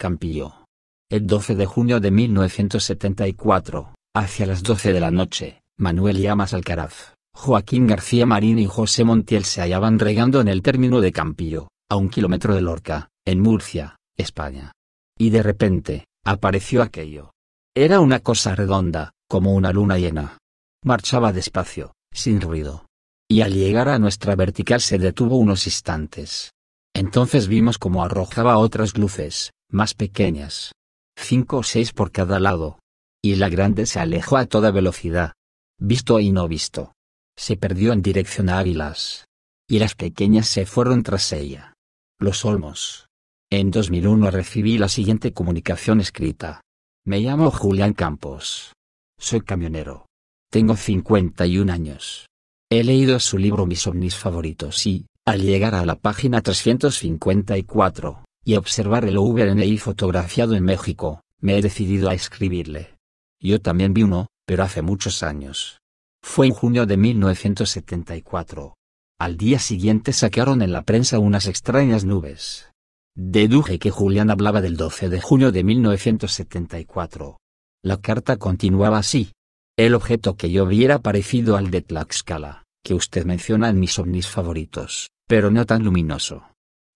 Campillo. El 12 de junio de 1974, hacia las 12 de la noche, Manuel Llamas Alcaraz, Joaquín García Marín y José Montiel se hallaban regando en el término de Campillo, a un kilómetro de Lorca, en Murcia, España. Y de repente, apareció aquello. Era una cosa redonda, como una luna llena. Marchaba despacio, sin ruido. Y al llegar a nuestra vertical se detuvo unos instantes. Entonces vimos cómo arrojaba otras luces, más pequeñas. Cinco o seis por cada lado. Y la grande se alejó a toda velocidad. Visto y no visto. Se perdió en dirección a Águilas. Y las pequeñas se fueron tras ella. Los Olmos. En 2001 recibí la siguiente comunicación escrita. Me llamo Julián Campos. Soy camionero. Tengo 51 años. He leído su libro Mis ovnis favoritos y, al llegar a la página 354, y observar el OVNI fotografiado en México, me he decidido a escribirle. Yo también vi uno, pero hace muchos años. Fue en junio de 1974. Al día siguiente sacaron en la prensa unas extrañas nubes. Deduje que Julián hablaba del 12 de junio de 1974. La carta continuaba así. El objeto que yo viera parecido al de Tlaxcala, que usted menciona en mis ovnis favoritos, pero no tan luminoso.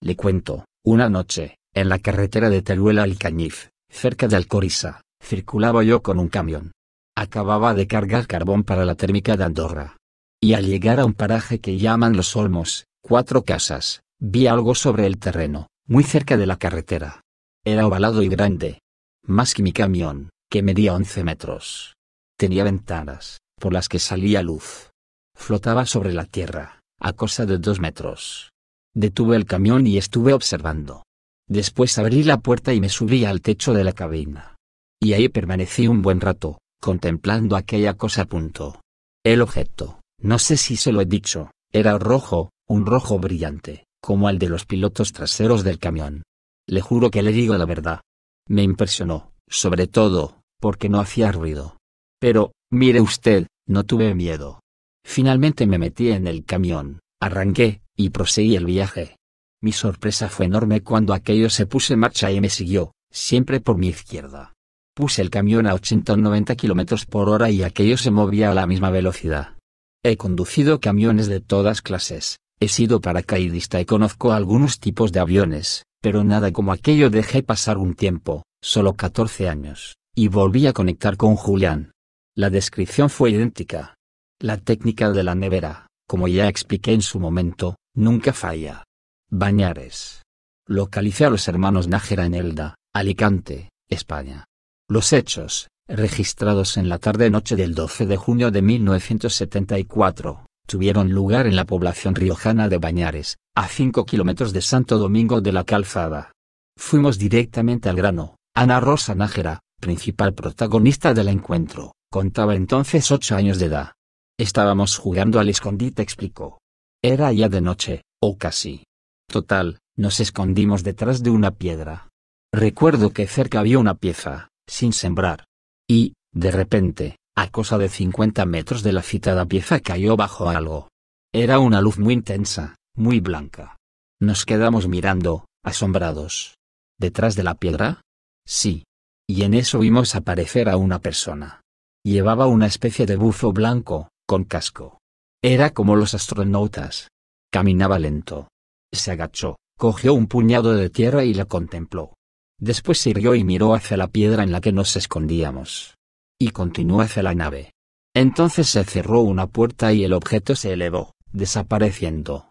Le cuento, una noche, en la carretera de Teruel al Cañiz, cerca de Alcoriza, circulaba yo con un camión. Acababa de cargar carbón para la térmica de Andorra. Y al llegar a un paraje que llaman Los Olmos, cuatro casas, vi algo sobre el terreno, muy cerca de la carretera. Era ovalado y grande. Más que mi camión, que medía 11 metros. Tenía ventanas, por las que salía luz. Flotaba sobre la tierra, a cosa de dos metros. Detuve el camión y estuve observando. Después abrí la puerta y me subí al techo de la cabina. Y ahí permanecí un buen rato, contemplando aquella cosa a punto. El objeto, no sé si se lo he dicho, era rojo, un rojo brillante, como el de los pilotos traseros del camión. Le juro que le digo la verdad. Me impresionó, sobre todo, porque no hacía ruido. Pero, mire usted, no tuve miedo. Finalmente me metí en el camión, Arranqué, y proseguí el viaje. Mi sorpresa fue enorme cuando aquello se puso en marcha y me siguió, siempre por mi izquierda. Puse el camión a 80 o 90 km por hora y aquello se movía a la misma velocidad. He conducido camiones de todas clases, he sido paracaidista y conozco algunos tipos de aviones, pero nada como aquello dejé pasar un tiempo, solo 14 años, y volví a conectar con Julián. La descripción fue idéntica. La técnica de la nevera, como ya expliqué en su momento, nunca falla. Bañares. Localicé a los hermanos Nájera en Elda, Alicante, España. Los hechos, registrados en la tarde-noche del 12 de junio de 1974, tuvieron lugar en la población riojana de Bañares, a 5 kilómetros de Santo Domingo de la Calzada. Fuimos directamente al grano. Ana Rosa Nájera, principal protagonista del encuentro, contaba entonces 8 años de edad, Estábamos jugando al escondite, explicó. Era ya de noche, o casi. Total, nos escondimos detrás de una piedra. Recuerdo que cerca había una pieza, sin sembrar. Y, de repente, a cosa de 50 metros de la citada pieza cayó bajo algo. Era una luz muy intensa, muy blanca. Nos quedamos mirando, asombrados. ¿Detrás de la piedra? Sí. Y en eso vimos aparecer a una persona. Llevaba una especie de buzo blanco, con casco. Era como los astronautas. Caminaba lento. Se agachó, cogió un puñado de tierra y la contempló. Después se sirvió y miró hacia la piedra en la que nos escondíamos. Y continuó hacia la nave. Entonces se cerró una puerta y el objeto se elevó, desapareciendo.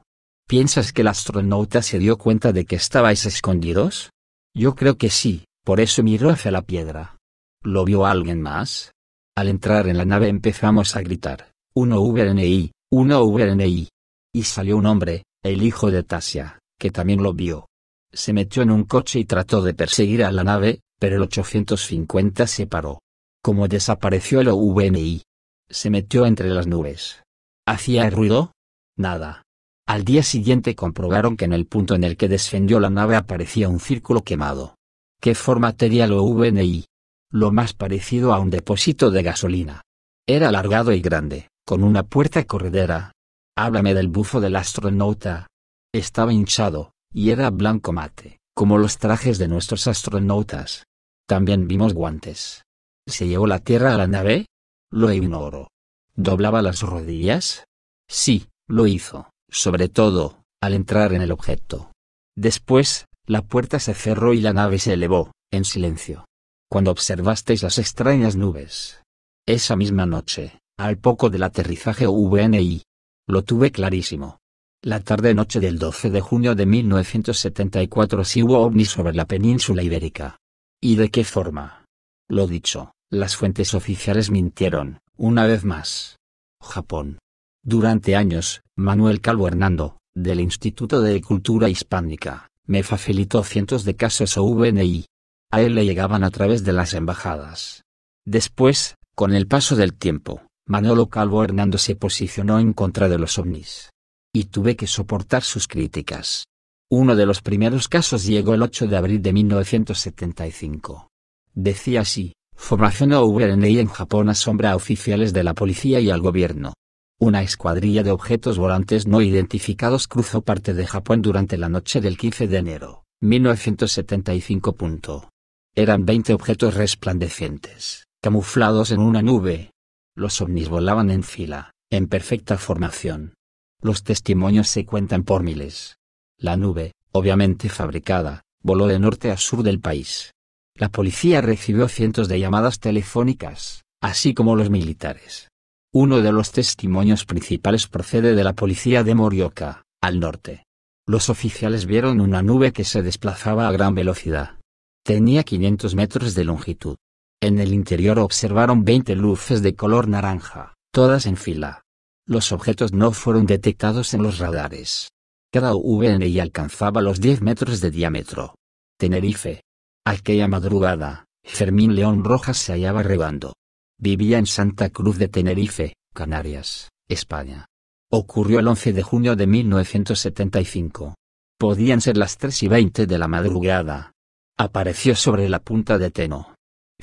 ¿Piensas que el astronauta se dio cuenta de que estabais escondidos? Yo creo que sí, por eso miró hacia la piedra. ¿Lo vio alguien más? Al entrar en la nave empezamos a gritar. Uno VNI, uno VNI. Y salió un hombre, el hijo de Tasia, que también lo vio. Se metió en un coche y trató de perseguir a la nave, pero el 850 se paró. Como desapareció el OVNI. Se metió entre las nubes. ¿Hacía ruido? Nada. Al día siguiente comprobaron que en el punto en el que descendió la nave aparecía un círculo quemado. ¿Qué forma tenía el OVNI? Lo más parecido a un depósito de gasolina. Era alargado y grande con una puerta corredera. Háblame del bufo del astronauta. Estaba hinchado, y era blanco mate, como los trajes de nuestros astronautas. También vimos guantes. ¿Se llevó la Tierra a la nave? Lo ignoro. ¿Doblaba las rodillas? Sí, lo hizo, sobre todo, al entrar en el objeto. Después, la puerta se cerró y la nave se elevó, en silencio. Cuando observasteis las extrañas nubes. Esa misma noche, al poco del aterrizaje VNI. Lo tuve clarísimo. La tarde-noche del 12 de junio de 1974 si hubo OVNI sobre la península ibérica. ¿Y de qué forma? Lo dicho, las fuentes oficiales mintieron, una vez más. Japón. Durante años, Manuel Calvo Hernando, del Instituto de Cultura Hispánica, me facilitó cientos de casos OVNI. A él le llegaban a través de las embajadas. Después, con el paso del tiempo, Manolo Calvo Hernando se posicionó en contra de los ovnis. Y tuve que soportar sus críticas. Uno de los primeros casos llegó el 8 de abril de 1975. Decía así, formación OVNI en Japón asombra a oficiales de la policía y al gobierno. Una escuadrilla de objetos volantes no identificados cruzó parte de Japón durante la noche del 15 de enero, 1975. Eran 20 objetos resplandecientes, camuflados en una nube, los ovnis volaban en fila, en perfecta formación. Los testimonios se cuentan por miles. La nube, obviamente fabricada, voló de norte a sur del país. La policía recibió cientos de llamadas telefónicas, así como los militares. Uno de los testimonios principales procede de la policía de Morioka, al norte. Los oficiales vieron una nube que se desplazaba a gran velocidad. Tenía 500 metros de longitud, en el interior observaron 20 luces de color naranja, todas en fila. Los objetos no fueron detectados en los radares. Cada VNI alcanzaba los 10 metros de diámetro. Tenerife. Aquella madrugada, Fermín León Rojas se hallaba regando. Vivía en Santa Cruz de Tenerife, Canarias, España. Ocurrió el 11 de junio de 1975. Podían ser las 3 y 20 de la madrugada. Apareció sobre la punta de Teno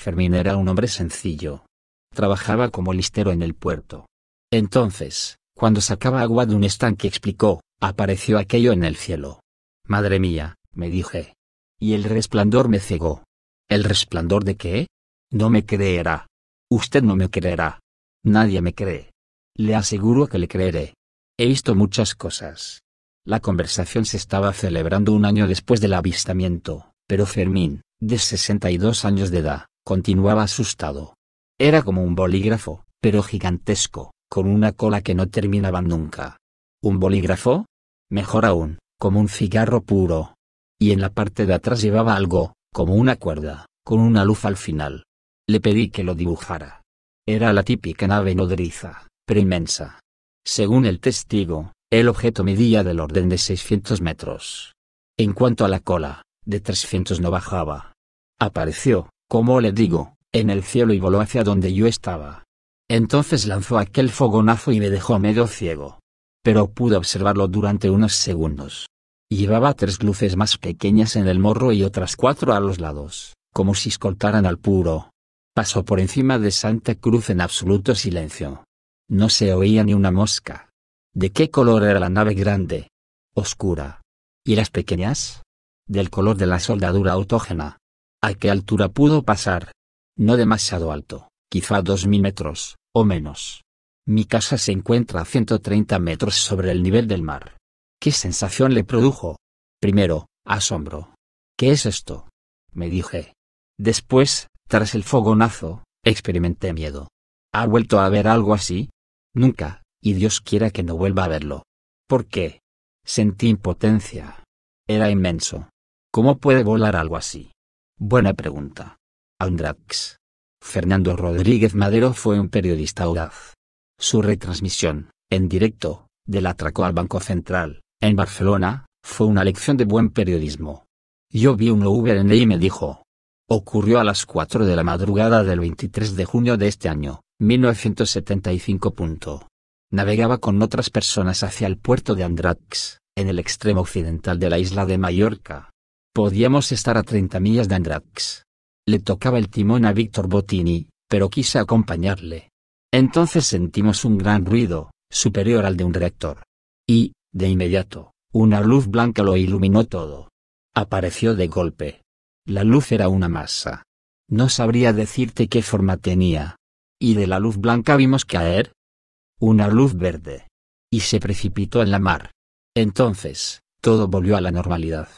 Fermín era un hombre sencillo. Trabajaba como listero en el puerto. Entonces, cuando sacaba agua de un estanque explicó, apareció aquello en el cielo. Madre mía, me dije. Y el resplandor me cegó. ¿El resplandor de qué? No me creerá. Usted no me creerá. Nadie me cree. Le aseguro que le creeré. He visto muchas cosas. La conversación se estaba celebrando un año después del avistamiento, pero Fermín, de 62 años de edad, Continuaba asustado. Era como un bolígrafo, pero gigantesco, con una cola que no terminaba nunca. ¿Un bolígrafo? Mejor aún, como un cigarro puro. Y en la parte de atrás llevaba algo, como una cuerda, con una luz al final. Le pedí que lo dibujara. Era la típica nave nodriza, pero inmensa. Según el testigo, el objeto medía del orden de 600 metros. En cuanto a la cola, de 300 no bajaba. Apareció, como le digo, en el cielo y voló hacia donde yo estaba. Entonces lanzó aquel fogonazo y me dejó medio ciego. Pero pude observarlo durante unos segundos. Llevaba tres luces más pequeñas en el morro y otras cuatro a los lados, como si escoltaran al puro. Pasó por encima de Santa Cruz en absoluto silencio. No se oía ni una mosca. ¿De qué color era la nave grande? Oscura. ¿Y las pequeñas? Del color de la soldadura autógena. ¿A qué altura pudo pasar? No demasiado alto, quizá dos mil metros, o menos. Mi casa se encuentra a 130 metros sobre el nivel del mar. ¿Qué sensación le produjo? Primero, asombro. ¿Qué es esto? me dije. Después, tras el fogonazo, experimenté miedo. ¿Ha vuelto a ver algo así? Nunca, y Dios quiera que no vuelva a verlo. ¿Por qué? Sentí impotencia. Era inmenso. ¿Cómo puede volar algo así? Buena pregunta. Andrax. Fernando Rodríguez Madero fue un periodista audaz. Su retransmisión, en directo, del atraco al Banco Central, en Barcelona, fue una lección de buen periodismo. Yo vi un Uber en él y me dijo. Ocurrió a las 4 de la madrugada del 23 de junio de este año, 1975. Navegaba con otras personas hacia el puerto de Andrax, en el extremo occidental de la isla de Mallorca Podíamos estar a 30 millas de Andrax. Le tocaba el timón a Víctor Bottini, pero quise acompañarle. Entonces sentimos un gran ruido, superior al de un reactor. Y, de inmediato, una luz blanca lo iluminó todo. Apareció de golpe. La luz era una masa. No sabría decirte qué forma tenía. Y de la luz blanca vimos caer una luz verde. Y se precipitó en la mar. Entonces, todo volvió a la normalidad.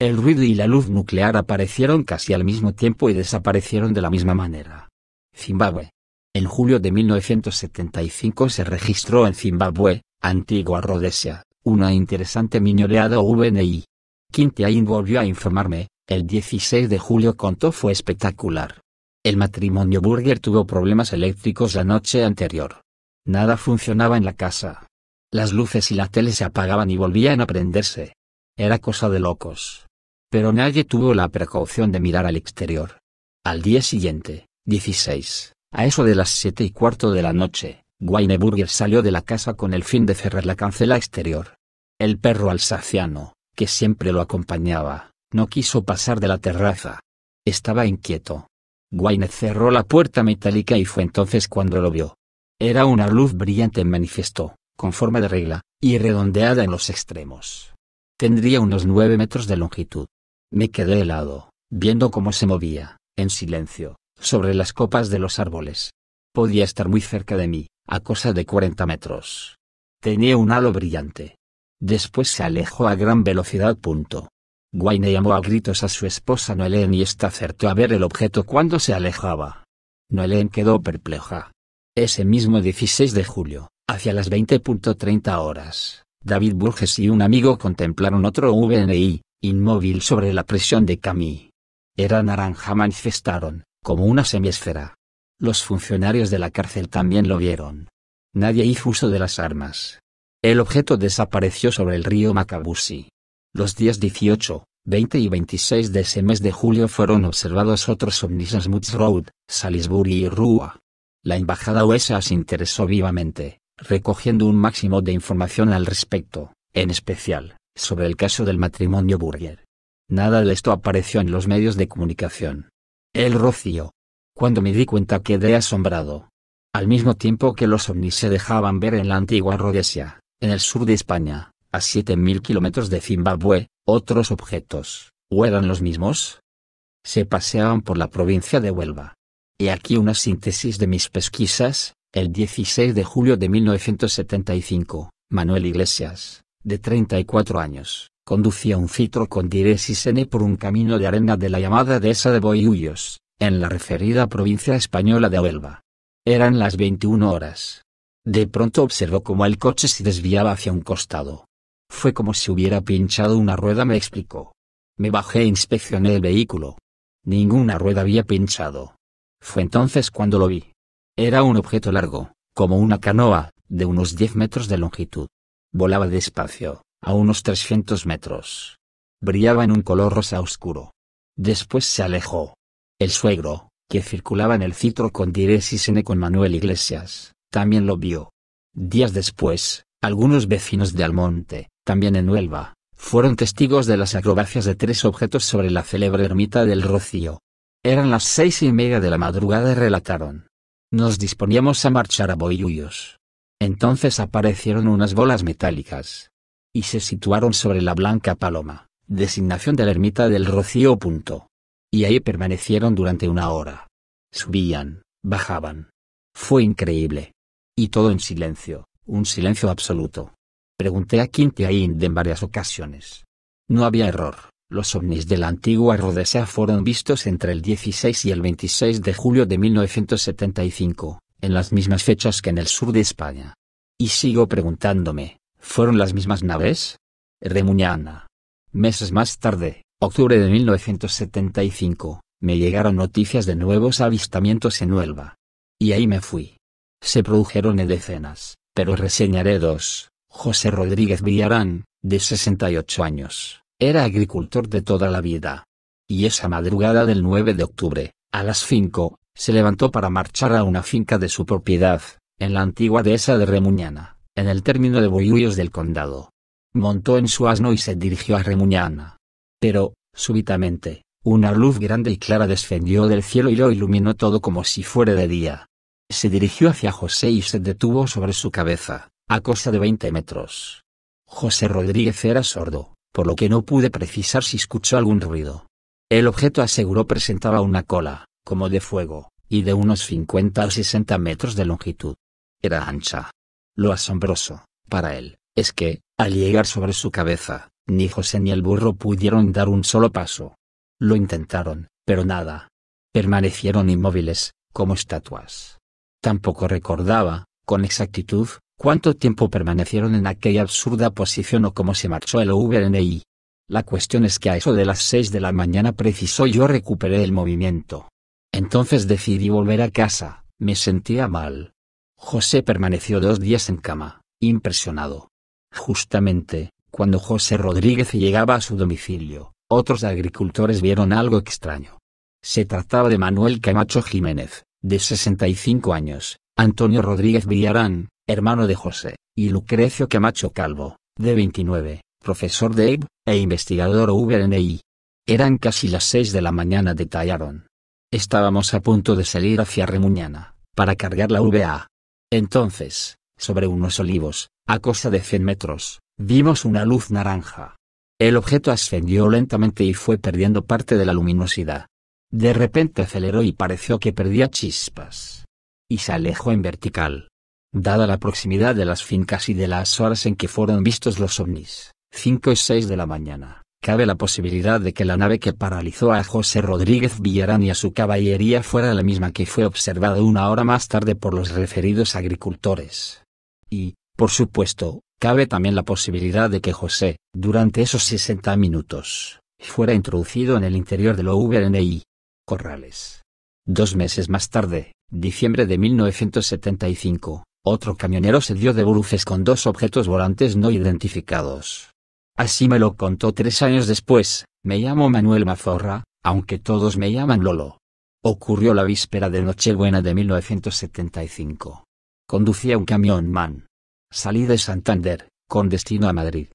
El ruido y la luz nuclear aparecieron casi al mismo tiempo y desaparecieron de la misma manera. Zimbabue. En julio de 1975 se registró en Zimbabue, Antigua Rhodesia, una interesante miñoleada VNI. Quintiain volvió a informarme, el 16 de julio contó fue espectacular. El matrimonio Burger tuvo problemas eléctricos la noche anterior. Nada funcionaba en la casa. Las luces y la tele se apagaban y volvían a prenderse. Era cosa de locos pero nadie tuvo la precaución de mirar al exterior. Al día siguiente, 16, a eso de las 7 y cuarto de la noche, Weineburger salió de la casa con el fin de cerrar la cancela exterior. El perro alsaciano, que siempre lo acompañaba, no quiso pasar de la terraza. Estaba inquieto. wine cerró la puerta metálica y fue entonces cuando lo vio. Era una luz brillante en manifiesto, con forma de regla, y redondeada en los extremos. Tendría unos nueve metros de longitud. Me quedé helado, viendo cómo se movía, en silencio, sobre las copas de los árboles. Podía estar muy cerca de mí, a cosa de 40 metros. Tenía un halo brillante. Después se alejó a gran velocidad. Punto. llamó a gritos a su esposa Noelen y está acertó a ver el objeto cuando se alejaba. Noelen quedó perpleja. Ese mismo 16 de julio, hacia las 20.30 horas, David Burgess y un amigo contemplaron otro VNI, inmóvil sobre la presión de Camille. Era naranja manifestaron, como una semiesfera. Los funcionarios de la cárcel también lo vieron. Nadie hizo uso de las armas. El objeto desapareció sobre el río Macabusi. Los días 18, 20 y 26 de ese mes de julio fueron observados otros ovnis en Road, Salisbury y Rua. La embajada USA se interesó vivamente, recogiendo un máximo de información al respecto, en especial, sobre el caso del matrimonio Burger. Nada de esto apareció en los medios de comunicación. El rocío. Cuando me di cuenta quedé asombrado. Al mismo tiempo que los ovnis se dejaban ver en la antigua Rhodesia, en el sur de España, a 7.000 kilómetros de Zimbabue, otros objetos, ¿o eran los mismos? Se paseaban por la provincia de Huelva. Y aquí una síntesis de mis pesquisas, el 16 de julio de 1975, Manuel Iglesias, de 34 años, conducía un citro con y por un camino de arena de la llamada dehesa de Boyullos, en la referida provincia española de Huelva. Eran las 21 horas. De pronto observó cómo el coche se desviaba hacia un costado. Fue como si hubiera pinchado una rueda, me explicó. Me bajé e inspeccioné el vehículo. Ninguna rueda había pinchado. Fue entonces cuando lo vi. Era un objeto largo, como una canoa, de unos 10 metros de longitud, Volaba despacio, a unos 300 metros. Brillaba en un color rosa oscuro. Después se alejó. El suegro, que circulaba en el citro con Dires y Sene con Manuel Iglesias, también lo vio. Días después, algunos vecinos de Almonte, también en Huelva, fueron testigos de las acrobacias de tres objetos sobre la célebre ermita del Rocío. Eran las seis y media de la madrugada, y relataron. Nos disponíamos a marchar a Boyullos. Entonces aparecieron unas bolas metálicas. Y se situaron sobre la blanca paloma, designación de la ermita del Rocío. Punto. Y ahí permanecieron durante una hora. Subían, bajaban. Fue increíble. Y todo en silencio, un silencio absoluto. Pregunté a Quintiaín en varias ocasiones. No había error. Los ovnis de la antigua Rodesea fueron vistos entre el 16 y el 26 de julio de 1975, en las mismas fechas que en el sur de España. Y sigo preguntándome, ¿fueron las mismas naves? Remuñana. Meses más tarde, octubre de 1975, me llegaron noticias de nuevos avistamientos en Huelva. Y ahí me fui. Se produjeron decenas, pero reseñaré dos. José Rodríguez Villarán, de 68 años, era agricultor de toda la vida. Y esa madrugada del 9 de octubre, a las 5, se levantó para marchar a una finca de su propiedad, en la antigua dehesa de Remuñana, en el término de Boyullos del condado. Montó en su asno y se dirigió a Remuñana. Pero, súbitamente, una luz grande y clara descendió del cielo y lo iluminó todo como si fuera de día. Se dirigió hacia José y se detuvo sobre su cabeza, a cosa de 20 metros. José Rodríguez era sordo, por lo que no pude precisar si escuchó algún ruido. El objeto aseguró presentaba una cola, como de fuego y de unos 50 o 60 metros de longitud. Era ancha. Lo asombroso, para él, es que, al llegar sobre su cabeza, ni José ni el burro pudieron dar un solo paso. Lo intentaron, pero nada. Permanecieron inmóviles, como estatuas. Tampoco recordaba, con exactitud, cuánto tiempo permanecieron en aquella absurda posición o cómo se marchó el VNI. La cuestión es que a eso de las 6 de la mañana precisó yo recuperé el movimiento. Entonces decidí volver a casa, me sentía mal. José permaneció dos días en cama, impresionado. Justamente, cuando José Rodríguez llegaba a su domicilio, otros agricultores vieron algo extraño. Se trataba de Manuel Camacho Jiménez, de 65 años, Antonio Rodríguez Villarán, hermano de José, y Lucrecio Camacho Calvo, de 29, profesor de EIB, e investigador VNI. Eran casi las 6 de la mañana, detallaron. Estábamos a punto de salir hacia Remuñana, para cargar la VA. Entonces, sobre unos olivos, a cosa de 100 metros, vimos una luz naranja. El objeto ascendió lentamente y fue perdiendo parte de la luminosidad. De repente aceleró y pareció que perdía chispas. Y se alejó en vertical. Dada la proximidad de las fincas y de las horas en que fueron vistos los ovnis, 5 y 6 de la mañana, cabe la posibilidad de que la nave que paralizó a José Rodríguez Villarán y a su caballería fuera la misma que fue observada una hora más tarde por los referidos agricultores. Y, por supuesto, cabe también la posibilidad de que José, durante esos 60 minutos, fuera introducido en el interior de lo VNI. Corrales. Dos meses más tarde, diciembre de 1975, otro camionero se dio de bruces con dos objetos volantes no identificados Así me lo contó tres años después, me llamo Manuel Mazorra, aunque todos me llaman Lolo. Ocurrió la víspera de Nochebuena de 1975. Conducía un camión man. Salí de Santander, con destino a Madrid.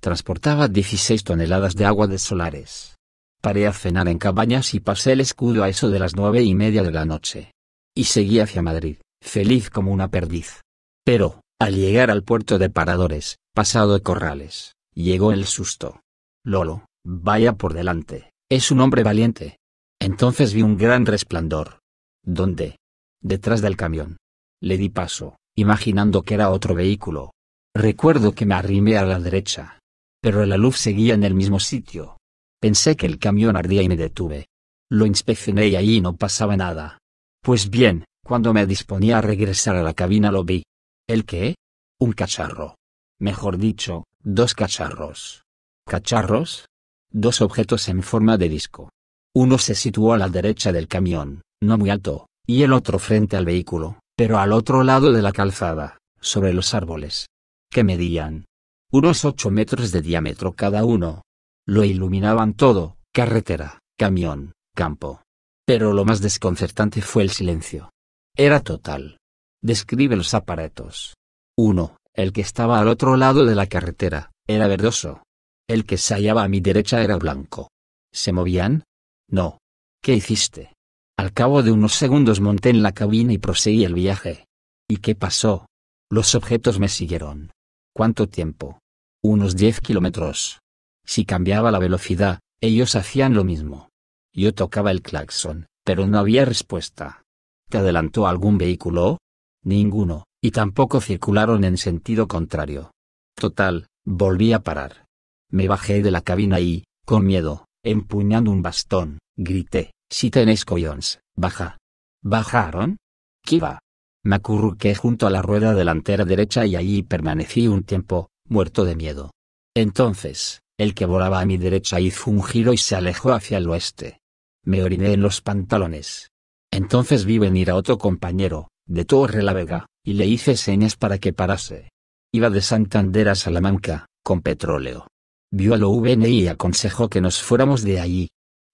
Transportaba 16 toneladas de agua de solares. Paré a cenar en cabañas y pasé el escudo a eso de las nueve y media de la noche. Y seguí hacia Madrid, feliz como una perdiz. Pero, al llegar al puerto de Paradores, pasado de Corrales, Llegó el susto. Lolo, vaya por delante, es un hombre valiente. Entonces vi un gran resplandor. ¿Dónde? Detrás del camión. Le di paso, imaginando que era otro vehículo. Recuerdo que me arrimé a la derecha. Pero la luz seguía en el mismo sitio. Pensé que el camión ardía y me detuve. Lo inspeccioné y allí no pasaba nada. Pues bien, cuando me disponía a regresar a la cabina lo vi. ¿El qué? Un cacharro. Mejor dicho, Dos cacharros. Cacharros. Dos objetos en forma de disco. Uno se situó a la derecha del camión, no muy alto, y el otro frente al vehículo, pero al otro lado de la calzada, sobre los árboles. Que medían? Unos ocho metros de diámetro cada uno. Lo iluminaban todo, carretera, camión, campo. Pero lo más desconcertante fue el silencio. Era total. Describe los aparatos. Uno. El que estaba al otro lado de la carretera, era verdoso. El que se hallaba a mi derecha era blanco. ¿Se movían? No. ¿Qué hiciste? Al cabo de unos segundos monté en la cabina y proseguí el viaje. ¿Y qué pasó? Los objetos me siguieron. ¿Cuánto tiempo? Unos 10 kilómetros. Si cambiaba la velocidad, ellos hacían lo mismo. Yo tocaba el claxon, pero no había respuesta. ¿Te adelantó algún vehículo? Ninguno y tampoco circularon en sentido contrario. Total, volví a parar. Me bajé de la cabina y, con miedo, empuñando un bastón, grité, si tenés coyons, baja. ¿Bajaron? ¿Qué va? Me acurruqué junto a la rueda delantera derecha y allí permanecí un tiempo, muerto de miedo. Entonces, el que volaba a mi derecha hizo un giro y se alejó hacia el oeste. Me oriné en los pantalones. Entonces vi venir a otro compañero, de Torre la Vega, y le hice señas para que parase. Iba de Santander a Salamanca, con petróleo. Vio al vni y aconsejó que nos fuéramos de allí.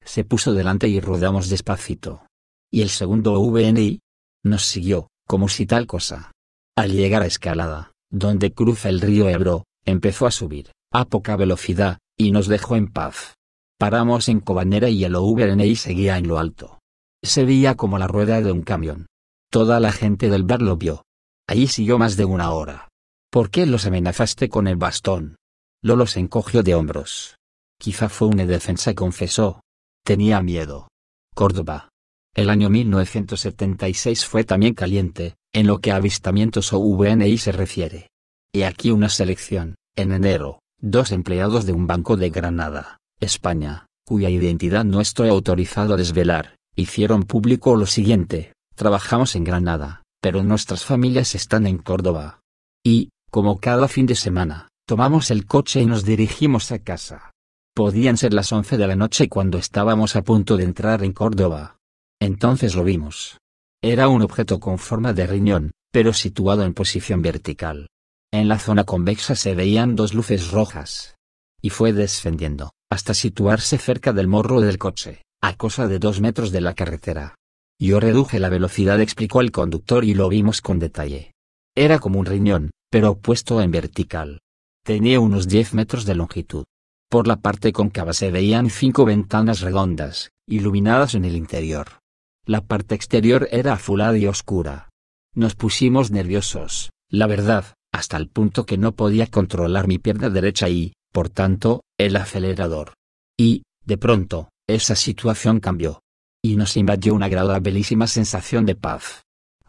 Se puso delante y rodamos despacito. Y el segundo VNI nos siguió, como si tal cosa. Al llegar a Escalada, donde cruza el río Ebro, empezó a subir, a poca velocidad, y nos dejó en paz. Paramos en Cobanera y el OVNI seguía en lo alto. Se veía como la rueda de un camión. Toda la gente del bar lo vio. Allí siguió más de una hora. ¿Por qué los amenazaste con el bastón? Lolo se encogió de hombros. Quizá fue una defensa, confesó. Tenía miedo. Córdoba. El año 1976 fue también caliente, en lo que avistamientos o VNI se refiere. Y aquí una selección. En enero, dos empleados de un banco de Granada, España, cuya identidad no estoy autorizado a desvelar, hicieron público lo siguiente. Trabajamos en Granada, pero nuestras familias están en Córdoba. Y, como cada fin de semana, tomamos el coche y nos dirigimos a casa. Podían ser las 11 de la noche cuando estábamos a punto de entrar en Córdoba. Entonces lo vimos. Era un objeto con forma de riñón, pero situado en posición vertical. En la zona convexa se veían dos luces rojas. Y fue descendiendo, hasta situarse cerca del morro del coche, a cosa de dos metros de la carretera. Yo reduje la velocidad, explicó el conductor y lo vimos con detalle. Era como un riñón, pero puesto en vertical. Tenía unos 10 metros de longitud. Por la parte cóncava se veían cinco ventanas redondas, iluminadas en el interior. La parte exterior era azulada y oscura. Nos pusimos nerviosos, la verdad, hasta el punto que no podía controlar mi pierna derecha y, por tanto, el acelerador. Y, de pronto, esa situación cambió y nos invadió una agradabilísima sensación de paz.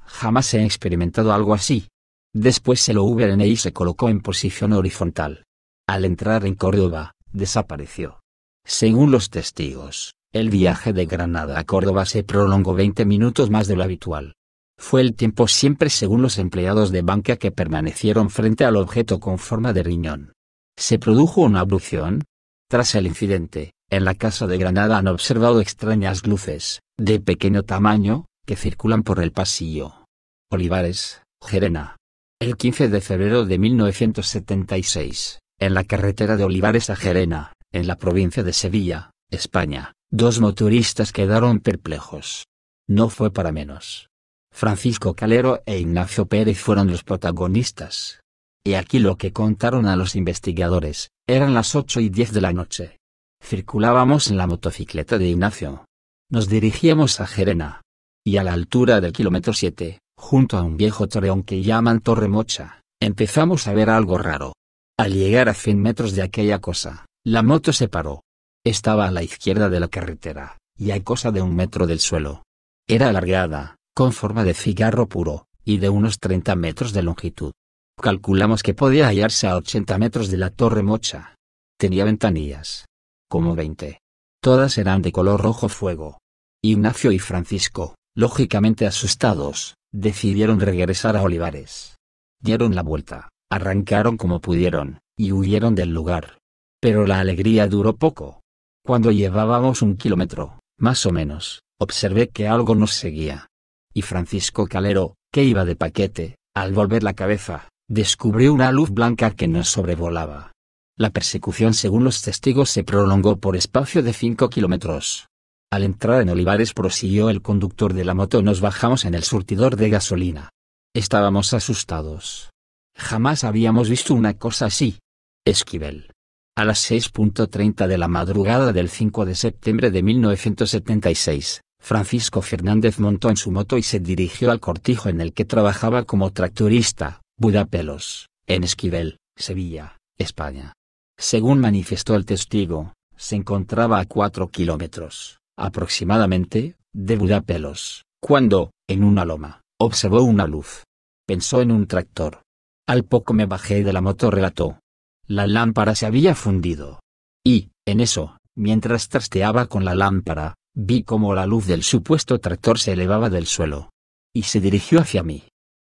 Jamás he experimentado algo así. Después el y se colocó en posición horizontal. Al entrar en Córdoba, desapareció. Según los testigos, el viaje de Granada a Córdoba se prolongó 20 minutos más de lo habitual. Fue el tiempo siempre según los empleados de banca que permanecieron frente al objeto con forma de riñón. Se produjo una abducción. Tras el incidente, en la casa de Granada han observado extrañas luces, de pequeño tamaño, que circulan por el pasillo. Olivares, Gerena. El 15 de febrero de 1976, en la carretera de Olivares a Gerena, en la provincia de Sevilla, España, dos motoristas quedaron perplejos. No fue para menos. Francisco Calero e Ignacio Pérez fueron los protagonistas. Y aquí lo que contaron a los investigadores, eran las 8 y 10 de la noche. Circulábamos en la motocicleta de Ignacio. Nos dirigíamos a Gerena. Y a la altura del kilómetro 7, junto a un viejo torreón que llaman Torre Mocha, empezamos a ver algo raro. Al llegar a 100 metros de aquella cosa, la moto se paró. Estaba a la izquierda de la carretera, y a cosa de un metro del suelo. Era alargada, con forma de cigarro puro, y de unos 30 metros de longitud. Calculamos que podía hallarse a 80 metros de la torre mocha. Tenía ventanillas, como 20. Todas eran de color rojo fuego. Ignacio y Francisco, lógicamente asustados, decidieron regresar a Olivares. Dieron la vuelta, arrancaron como pudieron, y huyeron del lugar. Pero la alegría duró poco. Cuando llevábamos un kilómetro, más o menos, observé que algo nos seguía. Y Francisco Calero, que iba de paquete, al volver la cabeza, descubrió una luz blanca que nos sobrevolaba. La persecución según los testigos se prolongó por espacio de 5 kilómetros. Al entrar en Olivares prosiguió el conductor de la moto nos bajamos en el surtidor de gasolina. Estábamos asustados. Jamás habíamos visto una cosa así. Esquivel. A las 6.30 de la madrugada del 5 de septiembre de 1976, Francisco Fernández montó en su moto y se dirigió al cortijo en el que trabajaba como tractorista, Budapelos, en Esquivel, Sevilla, España. Según manifestó el testigo, se encontraba a cuatro kilómetros, aproximadamente, de Budapelos, cuando, en una loma, observó una luz. Pensó en un tractor. Al poco me bajé de la moto, relató. La lámpara se había fundido. Y, en eso, mientras trasteaba con la lámpara, vi cómo la luz del supuesto tractor se elevaba del suelo. Y se dirigió hacia mí.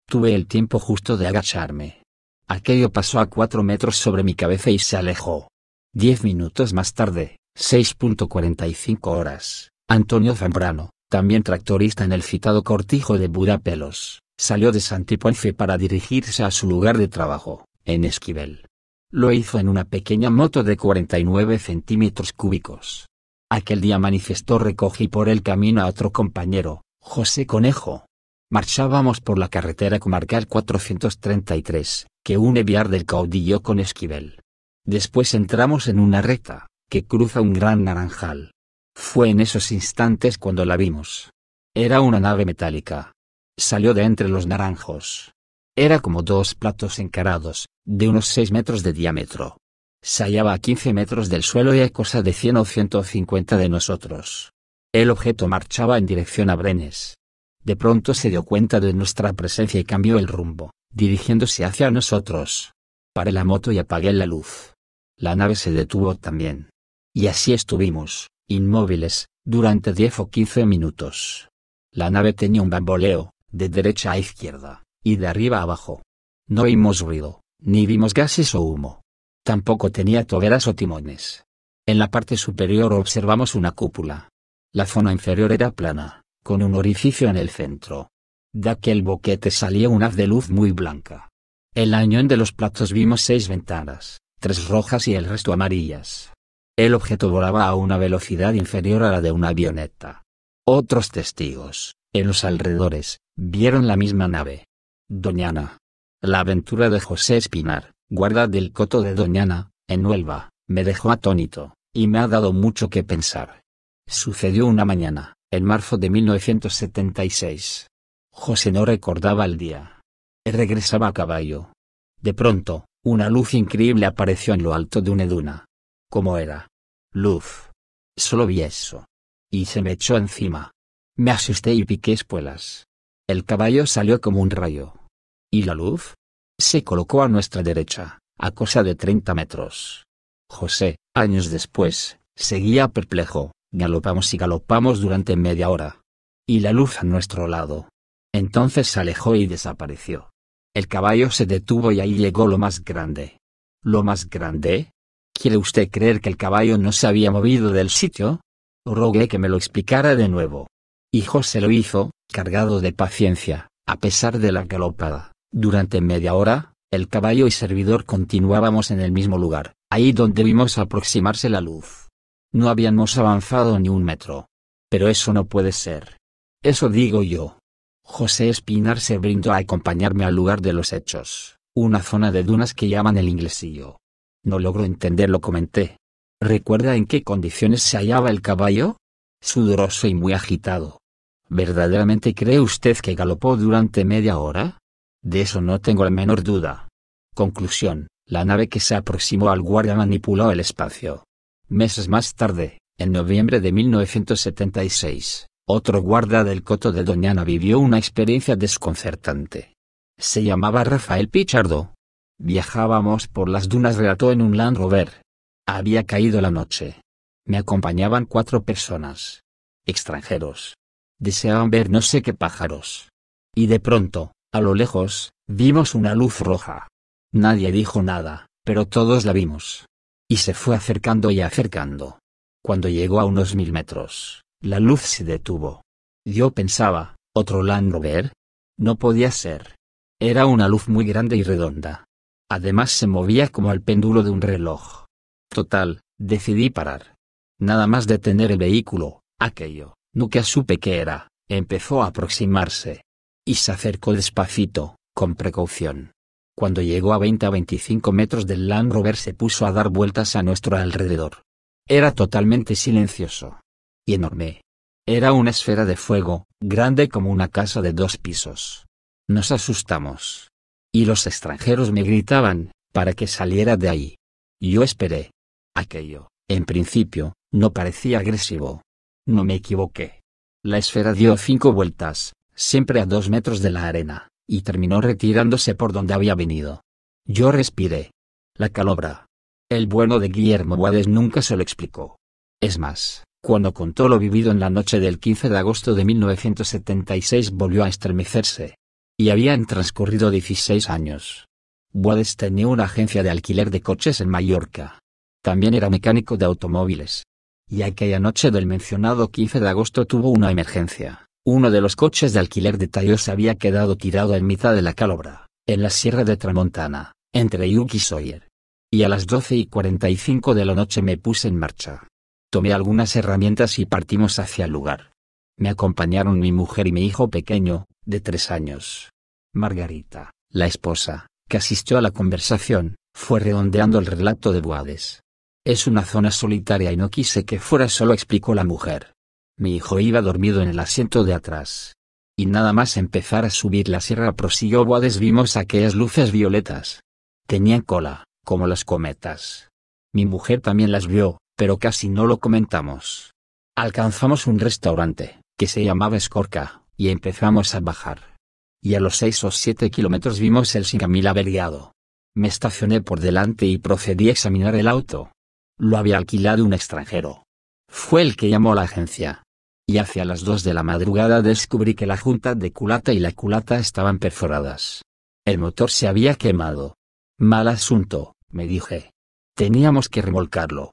Tuve el tiempo justo de agacharme Aquello pasó a cuatro metros sobre mi cabeza y se alejó. Diez minutos más tarde, 6.45 horas, Antonio Zambrano, también tractorista en el citado cortijo de Budapelos, salió de Santiponce para dirigirse a su lugar de trabajo, en Esquivel. Lo hizo en una pequeña moto de 49 centímetros cúbicos. Aquel día manifestó recogí por el camino a otro compañero, José Conejo, marchábamos por la carretera comarcal 433, que une Viar del Caudillo con Esquivel. Después entramos en una recta, que cruza un gran naranjal. Fue en esos instantes cuando la vimos. Era una nave metálica. Salió de entre los naranjos. Era como dos platos encarados, de unos 6 metros de diámetro. Se hallaba a 15 metros del suelo y a cosa de 100 o 150 de nosotros. El objeto marchaba en dirección a Brenes de pronto se dio cuenta de nuestra presencia y cambió el rumbo, dirigiéndose hacia nosotros. Paré la moto y apagué la luz. La nave se detuvo también. Y así estuvimos, inmóviles, durante 10 o 15 minutos. La nave tenía un bamboleo, de derecha a izquierda, y de arriba a abajo. No oímos ruido, ni vimos gases o humo. Tampoco tenía toberas o timones. En la parte superior observamos una cúpula. La zona inferior era plana con un orificio en el centro. De aquel boquete salía un haz de luz muy blanca. El añón de los platos vimos seis ventanas, tres rojas y el resto amarillas. El objeto volaba a una velocidad inferior a la de una avioneta. Otros testigos, en los alrededores, vieron la misma nave. Doñana. La aventura de José Espinar, guarda del coto de Doñana, en Huelva, me dejó atónito, y me ha dado mucho que pensar. Sucedió una mañana, en marzo de 1976, José no recordaba el día. Regresaba a caballo. De pronto, una luz increíble apareció en lo alto de una duna. ¿Cómo era? Luz. Solo vi eso. Y se me echó encima. Me asusté y piqué espuelas. El caballo salió como un rayo. ¿Y la luz? Se colocó a nuestra derecha, a cosa de 30 metros. José, años después, seguía perplejo. Galopamos y galopamos durante media hora. Y la luz a nuestro lado. Entonces se alejó y desapareció. El caballo se detuvo y ahí llegó lo más grande. ¿Lo más grande? ¿Quiere usted creer que el caballo no se había movido del sitio? Rogué que me lo explicara de nuevo. Y José lo hizo, cargado de paciencia, a pesar de la galopada. Durante media hora, el caballo y servidor continuábamos en el mismo lugar, ahí donde vimos aproximarse la luz. No habíamos avanzado ni un metro. Pero eso no puede ser. Eso digo yo. José Espinar se brindó a acompañarme al lugar de los hechos, una zona de dunas que llaman el inglesillo. No logro entenderlo, comenté. ¿Recuerda en qué condiciones se hallaba el caballo? Sudoroso y muy agitado. ¿Verdaderamente cree usted que galopó durante media hora? De eso no tengo la menor duda. Conclusión. La nave que se aproximó al guardia manipuló el espacio. Meses más tarde, en noviembre de 1976, otro guarda del Coto de Doñana vivió una experiencia desconcertante. Se llamaba Rafael Pichardo. Viajábamos por las dunas, relató en un Land Rover. Había caído la noche. Me acompañaban cuatro personas. Extranjeros. Deseaban ver no sé qué pájaros. Y de pronto, a lo lejos, vimos una luz roja. Nadie dijo nada, pero todos la vimos y se fue acercando y acercando. Cuando llegó a unos mil metros, la luz se detuvo. Yo pensaba, ¿otro Land Rover? No podía ser. Era una luz muy grande y redonda. Además se movía como el péndulo de un reloj. Total, decidí parar. Nada más detener el vehículo, aquello, nunca supe qué era, empezó a aproximarse. Y se acercó despacito, con precaución. Cuando llegó a 20 a 25 metros del Land Rover se puso a dar vueltas a nuestro alrededor. Era totalmente silencioso. Y enorme. Era una esfera de fuego, grande como una casa de dos pisos. Nos asustamos. Y los extranjeros me gritaban, para que saliera de ahí. Yo esperé. Aquello, en principio, no parecía agresivo. No me equivoqué. La esfera dio cinco vueltas, siempre a dos metros de la arena y terminó retirándose por donde había venido. Yo respiré. La calobra. El bueno de Guillermo Guades nunca se lo explicó. Es más, cuando contó lo vivido en la noche del 15 de agosto de 1976 volvió a estremecerse. Y habían transcurrido 16 años. Buades tenía una agencia de alquiler de coches en Mallorca. También era mecánico de automóviles. Y aquella noche del mencionado 15 de agosto tuvo una emergencia. Uno de los coches de alquiler de Tayo se había quedado tirado en mitad de la calobra, en la sierra de Tramontana, entre Yuki y Sawyer. Y a las 12 y 45 de la noche me puse en marcha. Tomé algunas herramientas y partimos hacia el lugar. Me acompañaron mi mujer y mi hijo pequeño, de tres años. Margarita, la esposa, que asistió a la conversación, fue redondeando el relato de Boades. Es una zona solitaria y no quise que fuera solo, explicó la mujer. Mi hijo iba dormido en el asiento de atrás. Y nada más empezar a subir la sierra prosiguió Boades vimos aquellas luces violetas. Tenían cola, como las cometas. Mi mujer también las vio, pero casi no lo comentamos. Alcanzamos un restaurante, que se llamaba Escorca, y empezamos a bajar. Y a los seis o siete kilómetros vimos el Sincamil averiado. Me estacioné por delante y procedí a examinar el auto. Lo había alquilado un extranjero. Fue el que llamó la agencia. Y hacia las dos de la madrugada descubrí que la junta de culata y la culata estaban perforadas. El motor se había quemado. Mal asunto, me dije. Teníamos que remolcarlo.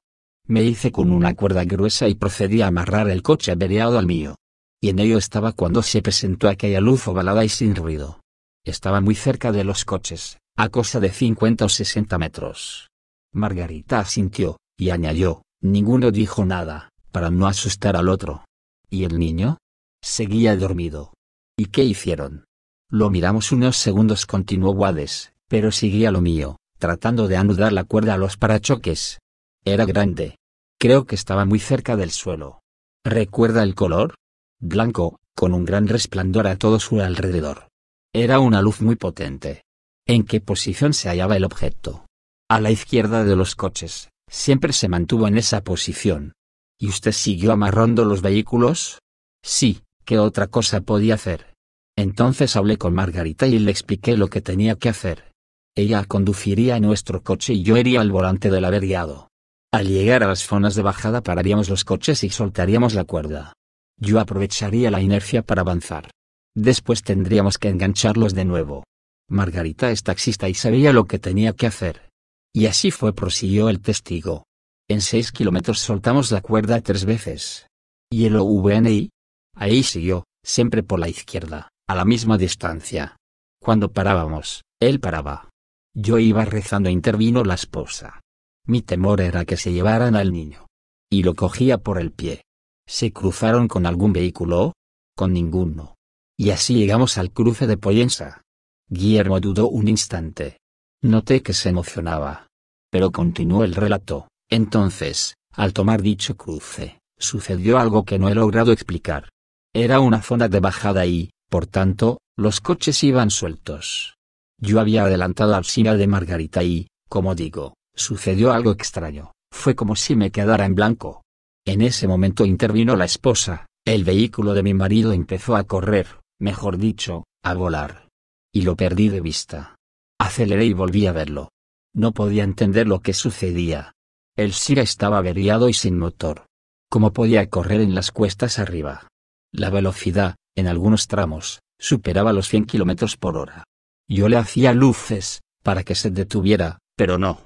Me hice con una cuerda gruesa y procedí a amarrar el coche averiado al mío. Y en ello estaba cuando se presentó aquella luz ovalada y sin ruido. Estaba muy cerca de los coches, a cosa de 50 o 60 metros. Margarita asintió, y añadió, Ninguno dijo nada, para no asustar al otro. ¿Y el niño? Seguía dormido. ¿Y qué hicieron? Lo miramos unos segundos, continuó Wades, pero seguía lo mío, tratando de anudar la cuerda a los parachoques. Era grande. Creo que estaba muy cerca del suelo. ¿Recuerda el color? Blanco, con un gran resplandor a todo su alrededor. Era una luz muy potente. ¿En qué posición se hallaba el objeto? A la izquierda de los coches, Siempre se mantuvo en esa posición. ¿Y usted siguió amarrando los vehículos? Sí, ¿qué otra cosa podía hacer? Entonces hablé con Margarita y le expliqué lo que tenía que hacer. Ella conduciría nuestro coche y yo iría al volante del averiado. Al llegar a las zonas de bajada pararíamos los coches y soltaríamos la cuerda. Yo aprovecharía la inercia para avanzar. Después tendríamos que engancharlos de nuevo. Margarita es taxista y sabía lo que tenía que hacer. Y así fue prosiguió el testigo. En seis kilómetros soltamos la cuerda tres veces. Y el OVNI. Ahí siguió, siempre por la izquierda, a la misma distancia. Cuando parábamos, él paraba. Yo iba rezando, e intervino la esposa. Mi temor era que se llevaran al niño. Y lo cogía por el pie. ¿Se cruzaron con algún vehículo? Con ninguno. Y así llegamos al cruce de Poyensa. Guillermo dudó un instante. Noté que se emocionaba. Pero continuó el relato. Entonces, al tomar dicho cruce, sucedió algo que no he logrado explicar. Era una zona de bajada y, por tanto, los coches iban sueltos. Yo había adelantado al cima de Margarita y, como digo, sucedió algo extraño, fue como si me quedara en blanco. En ese momento intervino la esposa, el vehículo de mi marido empezó a correr, mejor dicho, a volar. Y lo perdí de vista. Aceleré y volví a verlo. No podía entender lo que sucedía. El Sira estaba averiado y sin motor. ¿Cómo podía correr en las cuestas arriba? La velocidad, en algunos tramos, superaba los 100 kilómetros por hora. Yo le hacía luces, para que se detuviera, pero no.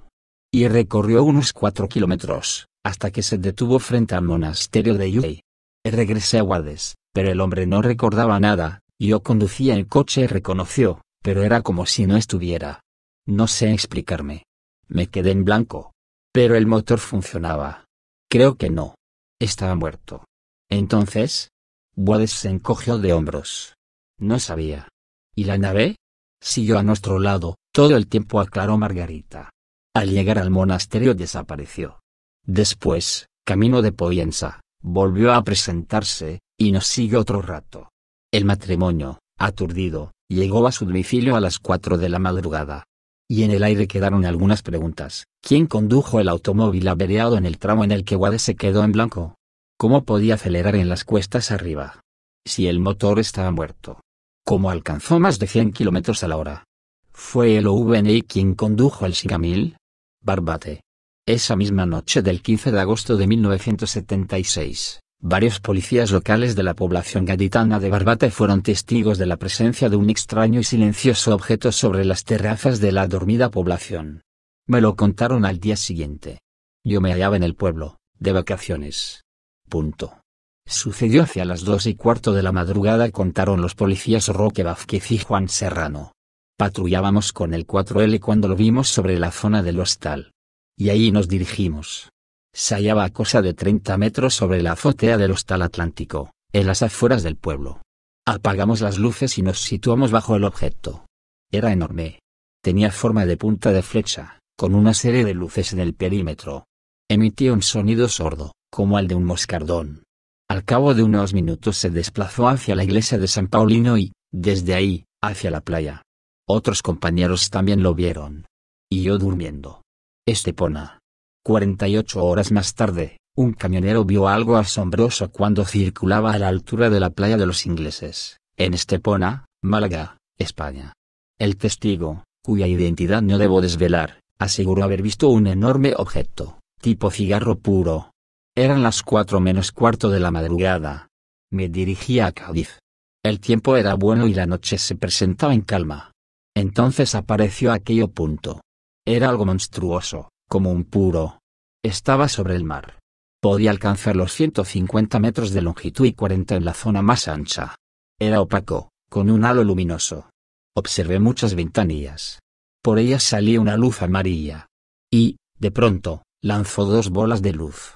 Y recorrió unos cuatro kilómetros, hasta que se detuvo frente al monasterio de Yuei. Regresé a Wades, pero el hombre no recordaba nada, yo conducía el coche y reconoció, pero era como si no estuviera. No sé explicarme. Me quedé en blanco. Pero el motor funcionaba. Creo que no. Estaba muerto. Entonces, Wades se encogió de hombros. No sabía. ¿Y la nave? Siguió a nuestro lado, todo el tiempo aclaró Margarita. Al llegar al monasterio desapareció. Después, camino de Poyensa, volvió a presentarse, y nos siguió otro rato. El matrimonio, aturdido, Llegó a su domicilio a las 4 de la madrugada. Y en el aire quedaron algunas preguntas. ¿Quién condujo el automóvil averiado en el tramo en el que Wade se quedó en blanco? ¿Cómo podía acelerar en las cuestas arriba? Si el motor estaba muerto. ¿Cómo alcanzó más de 100 kilómetros a la hora? ¿Fue el OVNI quien condujo el Sigamil? Barbate. Esa misma noche del 15 de agosto de 1976, Varios policías locales de la población gaditana de Barbate fueron testigos de la presencia de un extraño y silencioso objeto sobre las terrazas de la dormida población. Me lo contaron al día siguiente. Yo me hallaba en el pueblo, de vacaciones. Punto. Sucedió hacia las dos y cuarto de la madrugada, contaron los policías Roque Vázquez y Juan Serrano. Patrullábamos con el 4L cuando lo vimos sobre la zona del hostal. Y ahí nos dirigimos se hallaba a cosa de 30 metros sobre la azotea del Hostal Atlántico, en las afueras del pueblo. Apagamos las luces y nos situamos bajo el objeto. Era enorme. Tenía forma de punta de flecha, con una serie de luces en el perímetro. Emitía un sonido sordo, como el de un moscardón. Al cabo de unos minutos se desplazó hacia la iglesia de San Paulino y, desde ahí, hacia la playa. Otros compañeros también lo vieron. Y yo durmiendo. Estepona. 48 horas más tarde, un camionero vio algo asombroso cuando circulaba a la altura de la playa de los ingleses, en Estepona, Málaga, España. El testigo, cuya identidad no debo desvelar, aseguró haber visto un enorme objeto, tipo cigarro puro. Eran las cuatro menos cuarto de la madrugada. Me dirigía a Cádiz. El tiempo era bueno y la noche se presentaba en calma. Entonces apareció aquello punto. Era algo monstruoso, como un puro. Estaba sobre el mar. Podía alcanzar los 150 metros de longitud y 40 en la zona más ancha. Era opaco, con un halo luminoso. Observé muchas ventanillas. Por ellas salía una luz amarilla. Y, de pronto, lanzó dos bolas de luz.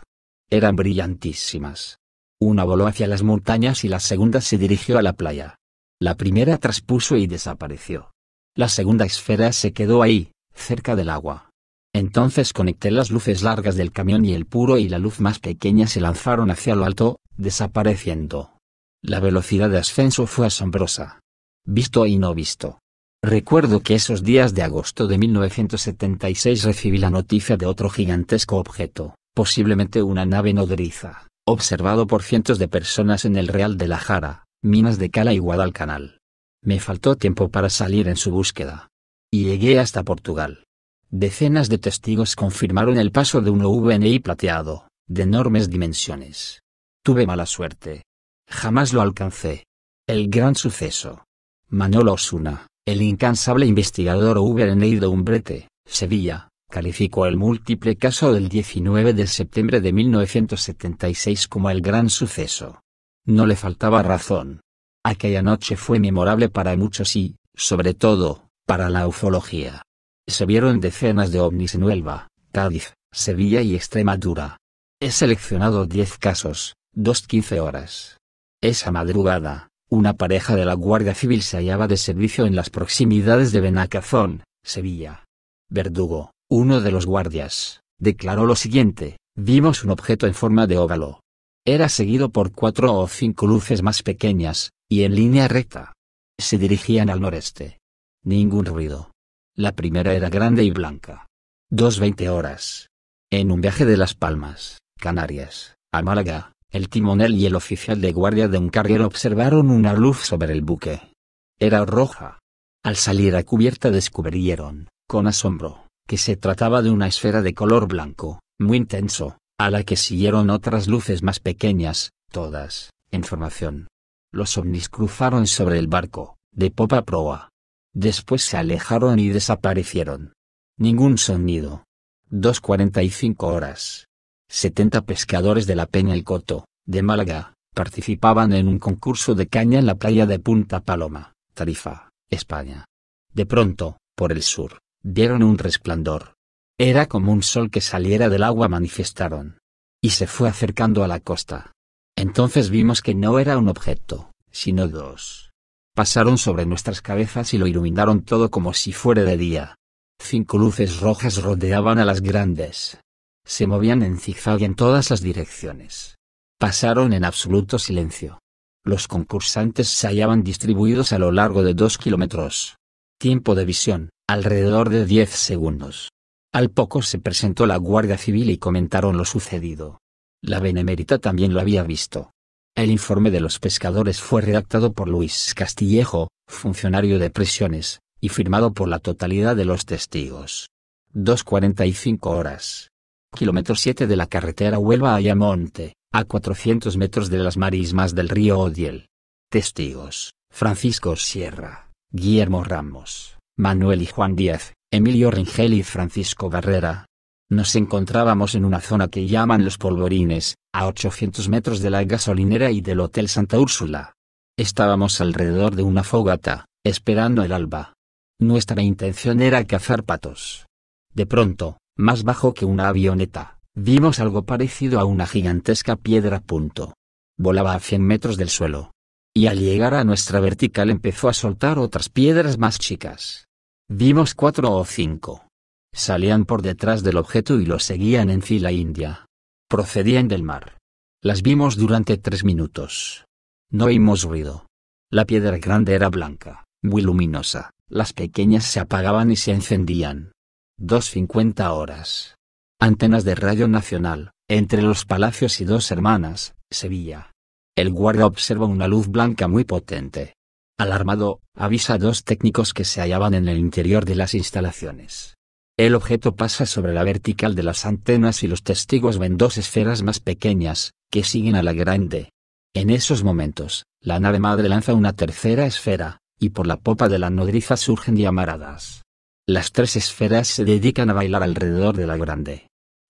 Eran brillantísimas. Una voló hacia las montañas y la segunda se dirigió a la playa. La primera traspuso y desapareció. La segunda esfera se quedó ahí, cerca del agua. Entonces conecté las luces largas del camión y el puro y la luz más pequeña se lanzaron hacia lo alto, desapareciendo. La velocidad de ascenso fue asombrosa. Visto y no visto. Recuerdo que esos días de agosto de 1976 recibí la noticia de otro gigantesco objeto, posiblemente una nave nodriza, observado por cientos de personas en el Real de la Jara, Minas de Cala y Guadalcanal. Me faltó tiempo para salir en su búsqueda. Y llegué hasta Portugal. Decenas de testigos confirmaron el paso de un OVNI plateado, de enormes dimensiones. Tuve mala suerte. Jamás lo alcancé. El gran suceso. Manolo Osuna, el incansable investigador UVNI de Umbrete, Sevilla, calificó el múltiple caso del 19 de septiembre de 1976 como el gran suceso. No le faltaba razón. Aquella noche fue memorable para muchos y, sobre todo, para la ufología. Se vieron decenas de ovnis en Huelva, Cádiz, Sevilla y Extremadura. He seleccionado 10 casos, 2-15 horas. Esa madrugada, una pareja de la Guardia Civil se hallaba de servicio en las proximidades de Benacazón, Sevilla. Verdugo, uno de los guardias, declaró lo siguiente, vimos un objeto en forma de óvalo. Era seguido por cuatro o cinco luces más pequeñas, y en línea recta. Se dirigían al noreste. Ningún ruido. La primera era grande y blanca. Dos veinte horas. En un viaje de Las Palmas, Canarias, a Málaga, el timonel y el oficial de guardia de un carguero observaron una luz sobre el buque. Era roja. Al salir a cubierta descubrieron, con asombro, que se trataba de una esfera de color blanco, muy intenso, a la que siguieron otras luces más pequeñas, todas, en formación. Los ovnis cruzaron sobre el barco, de popa a proa, Después se alejaron y desaparecieron. Ningún sonido. cinco horas. 70 pescadores de la Peña El Coto, de Málaga, participaban en un concurso de caña en la playa de Punta Paloma, Tarifa, España. De pronto, por el sur, vieron un resplandor. Era como un sol que saliera del agua, manifestaron. Y se fue acercando a la costa. Entonces vimos que no era un objeto, sino dos pasaron sobre nuestras cabezas y lo iluminaron todo como si fuera de día. Cinco luces rojas rodeaban a las grandes. Se movían en zigzag en todas las direcciones. Pasaron en absoluto silencio. Los concursantes se hallaban distribuidos a lo largo de dos kilómetros. Tiempo de visión, alrededor de diez segundos. Al poco se presentó la Guardia Civil y comentaron lo sucedido. La Benemérita también lo había visto. El informe de los pescadores fue redactado por Luis Castillejo, funcionario de prisiones, y firmado por la totalidad de los testigos. 2.45 horas. Kilómetro 7 de la carretera Huelva Ayamonte, a 400 metros de las marismas del río Odiel. Testigos, Francisco Sierra, Guillermo Ramos, Manuel y Juan Díaz, Emilio Ringel y Francisco Barrera, nos encontrábamos en una zona que llaman los polvorines, a 800 metros de la gasolinera y del Hotel Santa Úrsula. Estábamos alrededor de una fogata, esperando el alba. Nuestra intención era cazar patos. De pronto, más bajo que una avioneta, vimos algo parecido a una gigantesca piedra punto. Volaba a 100 metros del suelo. Y al llegar a nuestra vertical empezó a soltar otras piedras más chicas. Vimos cuatro o cinco salían por detrás del objeto y lo seguían en fila india. Procedían del mar. Las vimos durante tres minutos. No oímos ruido. La piedra grande era blanca, muy luminosa, las pequeñas se apagaban y se encendían. dos cincuenta horas. Antenas de radio nacional, entre los palacios y dos hermanas, Sevilla. El guarda observa una luz blanca muy potente. Alarmado, avisa a dos técnicos que se hallaban en el interior de las instalaciones. El objeto pasa sobre la vertical de las antenas y los testigos ven dos esferas más pequeñas, que siguen a la grande. En esos momentos, la nave madre lanza una tercera esfera, y por la popa de la nodriza surgen llamaradas. Las tres esferas se dedican a bailar alrededor de la grande.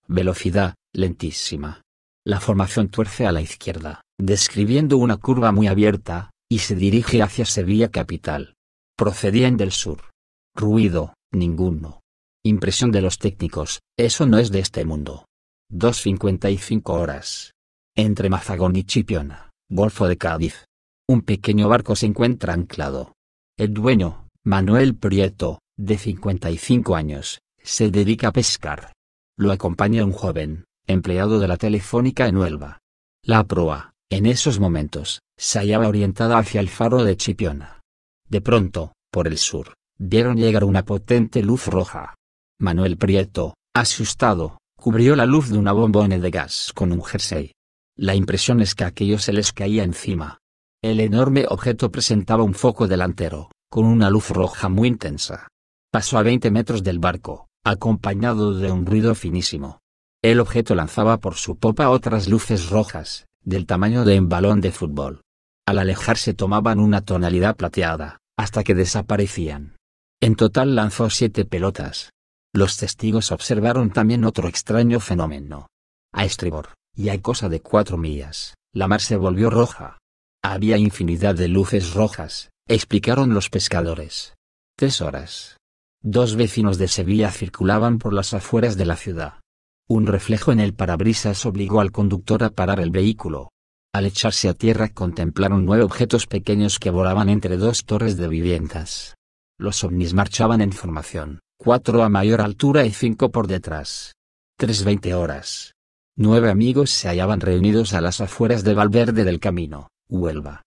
Velocidad, lentísima. La formación tuerce a la izquierda, describiendo una curva muy abierta, y se dirige hacia Sevilla capital. Procedían del sur. Ruido, ninguno. Impresión de los técnicos, eso no es de este mundo. 2.55 horas. Entre Mazagón y Chipiona, Golfo de Cádiz. Un pequeño barco se encuentra anclado. El dueño, Manuel Prieto, de 55 años, se dedica a pescar. Lo acompaña un joven, empleado de la telefónica en Huelva. La proa, en esos momentos, se hallaba orientada hacia el faro de Chipiona. De pronto, por el sur, vieron llegar una potente luz roja. Manuel Prieto, asustado, cubrió la luz de una bombona de gas con un jersey. La impresión es que aquello se les caía encima. El enorme objeto presentaba un foco delantero, con una luz roja muy intensa. Pasó a 20 metros del barco, acompañado de un ruido finísimo. El objeto lanzaba por su popa otras luces rojas, del tamaño de un balón de fútbol. Al alejarse tomaban una tonalidad plateada, hasta que desaparecían. En total lanzó siete pelotas, los testigos observaron también otro extraño fenómeno. A estribor, y a cosa de cuatro millas, la mar se volvió roja. Había infinidad de luces rojas, explicaron los pescadores. Tres horas. Dos vecinos de Sevilla circulaban por las afueras de la ciudad. Un reflejo en el parabrisas obligó al conductor a parar el vehículo. Al echarse a tierra contemplaron nueve objetos pequeños que volaban entre dos torres de viviendas. Los ovnis marchaban en formación cuatro a mayor altura y cinco por detrás. tres veinte horas. Nueve amigos se hallaban reunidos a las afueras de Valverde del Camino, Huelva.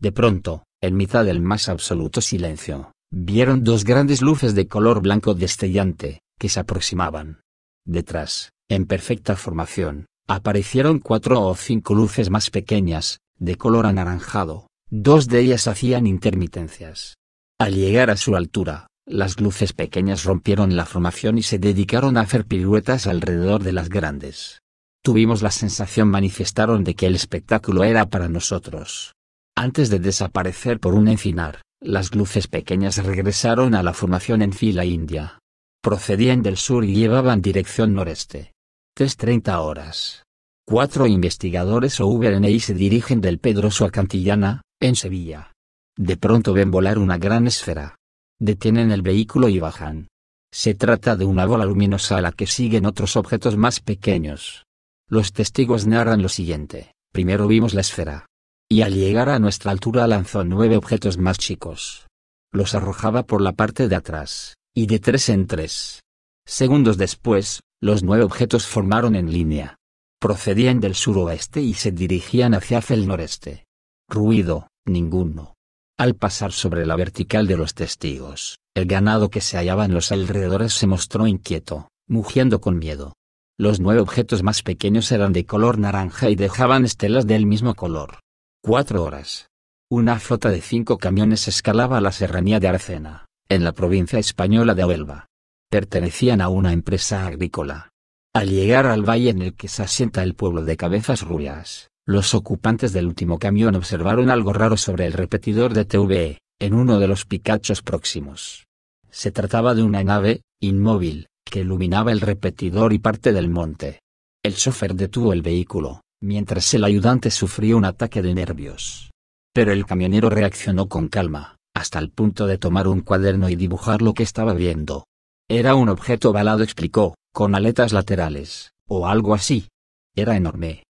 De pronto, en mitad del más absoluto silencio, vieron dos grandes luces de color blanco destellante, que se aproximaban. Detrás, en perfecta formación, aparecieron cuatro o cinco luces más pequeñas, de color anaranjado, dos de ellas hacían intermitencias. Al llegar a su altura, las luces pequeñas rompieron la formación y se dedicaron a hacer piruetas alrededor de las grandes. Tuvimos la sensación manifestaron de que el espectáculo era para nosotros. Antes de desaparecer por un encinar, las luces pequeñas regresaron a la formación en fila india. Procedían del sur y llevaban dirección noreste. 3.30 horas. Cuatro investigadores o VNI se dirigen del Pedroso a Cantillana, en Sevilla. De pronto ven volar una gran esfera, detienen el vehículo y bajan. Se trata de una bola luminosa a la que siguen otros objetos más pequeños. Los testigos narran lo siguiente, primero vimos la esfera. Y al llegar a nuestra altura lanzó nueve objetos más chicos. Los arrojaba por la parte de atrás, y de tres en tres. Segundos después, los nueve objetos formaron en línea. Procedían del suroeste y se dirigían hacia el noreste. Ruido, ninguno. Al pasar sobre la vertical de los testigos, el ganado que se hallaba en los alrededores se mostró inquieto, mugiendo con miedo. Los nueve objetos más pequeños eran de color naranja y dejaban estelas del mismo color. Cuatro horas. Una flota de cinco camiones escalaba la serranía de Arcena, en la provincia española de Huelva. Pertenecían a una empresa agrícola. Al llegar al valle en el que se asienta el pueblo de Cabezas Rubias, los ocupantes del último camión observaron algo raro sobre el repetidor de TV, en uno de los picachos próximos. Se trataba de una nave, inmóvil, que iluminaba el repetidor y parte del monte. El chofer detuvo el vehículo, mientras el ayudante sufrió un ataque de nervios. Pero el camionero reaccionó con calma, hasta el punto de tomar un cuaderno y dibujar lo que estaba viendo. Era un objeto ovalado, explicó, con aletas laterales, o algo así. Era enorme,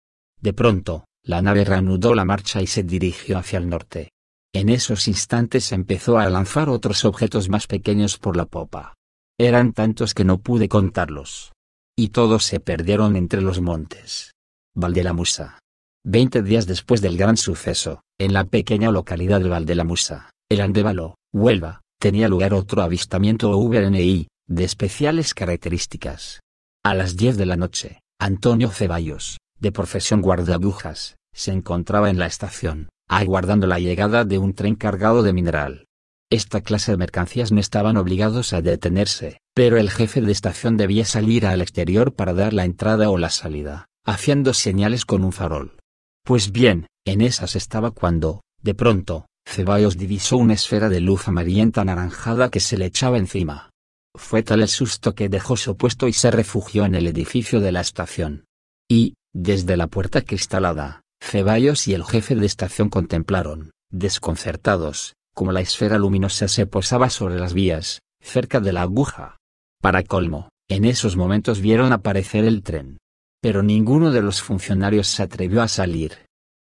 de pronto, la nave reanudó la marcha y se dirigió hacia el norte. En esos instantes empezó a lanzar otros objetos más pequeños por la popa. Eran tantos que no pude contarlos. Y todos se perdieron entre los montes. Valdelamusa. Veinte días después del gran suceso, en la pequeña localidad de Valdelamusa, el Andévalo, Huelva, tenía lugar otro avistamiento VNI, de especiales características. A las diez de la noche, Antonio Ceballos, de profesión guardagujas, se encontraba en la estación, aguardando la llegada de un tren cargado de mineral. Esta clase de mercancías no estaban obligados a detenerse, pero el jefe de estación debía salir al exterior para dar la entrada o la salida, haciendo señales con un farol. Pues bien, en esas estaba cuando, de pronto, Ceballos divisó una esfera de luz amarillenta anaranjada que se le echaba encima. Fue tal el susto que dejó su puesto y se refugió en el edificio de la estación. Y, desde la puerta cristalada, Ceballos y el jefe de estación contemplaron, desconcertados, cómo la esfera luminosa se posaba sobre las vías, cerca de la aguja. Para colmo, en esos momentos vieron aparecer el tren. Pero ninguno de los funcionarios se atrevió a salir.